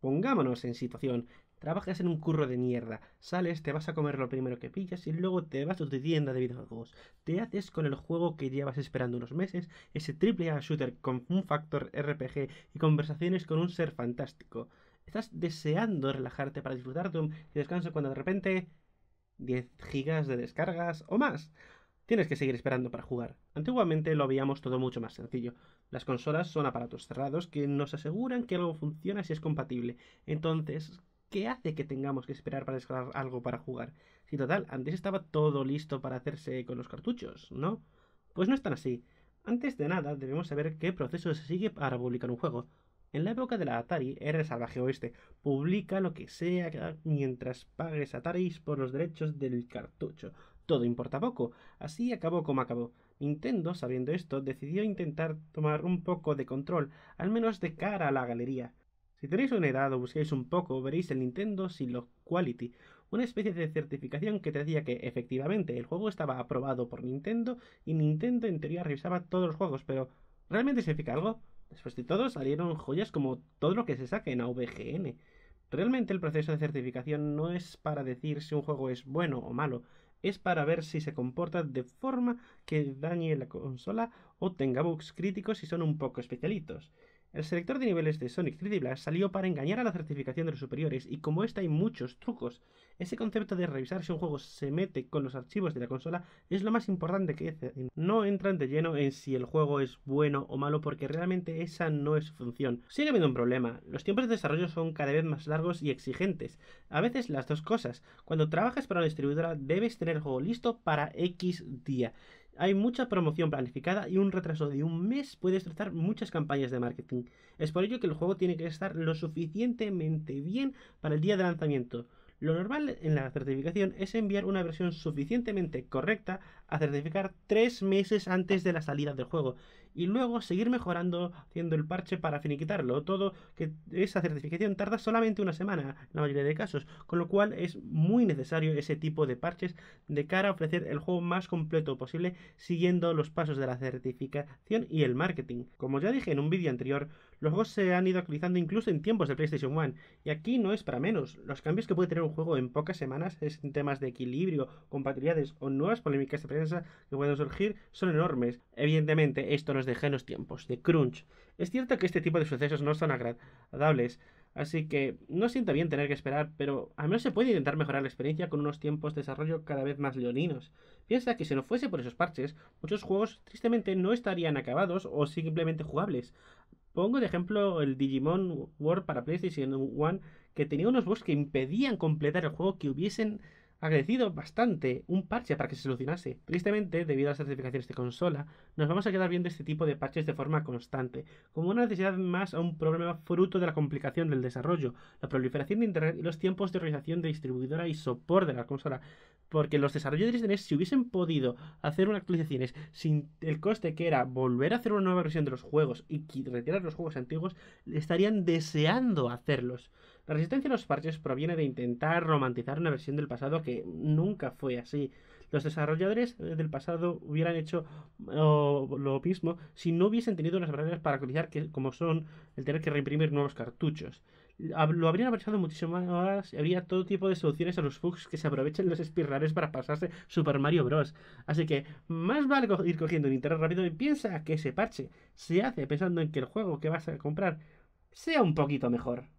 Pongámonos en situación. Trabajas en un curro de mierda, sales, te vas a comer lo primero que pillas y luego te vas a tu tienda de videojuegos. Te haces con el juego que llevas esperando unos meses, ese triple A shooter con un factor RPG y conversaciones con un ser fantástico. Estás deseando relajarte para disfrutar de un descanso cuando de repente 10 gigas de descargas o más. Tienes que seguir esperando para jugar. Antiguamente lo veíamos todo mucho más sencillo. Las consolas son aparatos cerrados que nos aseguran que algo funciona si es compatible. Entonces, ¿qué hace que tengamos que esperar para descargar algo para jugar? Si total, antes estaba todo listo para hacerse con los cartuchos, ¿no? Pues no es tan así. Antes de nada, debemos saber qué proceso se sigue para publicar un juego. En la época de la Atari era el salvaje oeste. Publica lo que sea mientras pagues Ataris por los derechos del cartucho todo importa poco. Así acabó como acabó. Nintendo, sabiendo esto, decidió intentar tomar un poco de control, al menos de cara a la galería. Si tenéis una edad o busquéis un poco, veréis el Nintendo Silo Quality, una especie de certificación que te decía que efectivamente el juego estaba aprobado por Nintendo y Nintendo en teoría revisaba todos los juegos, pero ¿realmente significa algo? Después de todo salieron joyas como todo lo que se saque en AVGN. Realmente el proceso de certificación no es para decir si un juego es bueno o malo, es para ver si se comporta de forma que dañe la consola o tenga bugs críticos si son un poco especialitos. El selector de niveles de Sonic 3D Blast salió para engañar a la certificación de los superiores y como esta hay muchos trucos, ese concepto de revisar si un juego se mete con los archivos de la consola es lo más importante que No entran de lleno en si el juego es bueno o malo porque realmente esa no es su función. Sigue habiendo un problema, los tiempos de desarrollo son cada vez más largos y exigentes. A veces las dos cosas. Cuando trabajas para una distribuidora debes tener el juego listo para X día. Hay mucha promoción planificada y un retraso de un mes puede destrozar muchas campañas de marketing. Es por ello que el juego tiene que estar lo suficientemente bien para el día de lanzamiento. Lo normal en la certificación es enviar una versión suficientemente correcta a certificar tres meses antes de la salida del juego y luego seguir mejorando haciendo el parche para finiquitarlo. Todo que esa certificación tarda solamente una semana en la mayoría de casos, con lo cual es muy necesario ese tipo de parches de cara a ofrecer el juego más completo posible siguiendo los pasos de la certificación y el marketing. Como ya dije en un vídeo anterior, los juegos se han ido actualizando incluso en tiempos de PlayStation 1, y aquí no es para menos. Los cambios que puede tener un juego en pocas semanas en temas de equilibrio, compatibilidades o nuevas polémicas de prensa que pueden surgir son enormes. Evidentemente, esto nos deja en los tiempos de crunch. Es cierto que este tipo de sucesos no son agradables, Así que no sienta bien tener que esperar, pero al menos se puede intentar mejorar la experiencia con unos tiempos de desarrollo cada vez más leoninos. Piensa que si no fuese por esos parches, muchos juegos tristemente no estarían acabados o simplemente jugables. Pongo de ejemplo el Digimon World para PlayStation 1 que tenía unos bugs que impedían completar el juego, que hubiesen crecido bastante un parche para que se solucionase. Tristemente, debido a las certificaciones de consola, nos vamos a quedar viendo este tipo de parches de forma constante, como una necesidad más a un problema fruto de la complicación del desarrollo, la proliferación de Internet y los tiempos de realización de distribuidora y soporte de la consola. Porque los desarrolladores de NES, si hubiesen podido hacer unas actualizaciones sin el coste que era volver a hacer una nueva versión de los juegos y retirar los juegos antiguos, estarían deseando hacerlos. La resistencia a los parches proviene de intentar romantizar una versión del pasado que nunca fue así. Los desarrolladores eh, del pasado hubieran hecho lo mismo si no hubiesen tenido las barreras para actualizar que, como son el tener que reimprimir nuevos cartuchos. Lo habrían aprovechado muchísimo más y habría todo tipo de soluciones a los bugs que se aprovechan los espirrales para pasarse Super Mario Bros. Así que más vale ir cogiendo un internet rápido y piensa que ese parche se hace pensando en que el juego que vas a comprar sea un poquito mejor.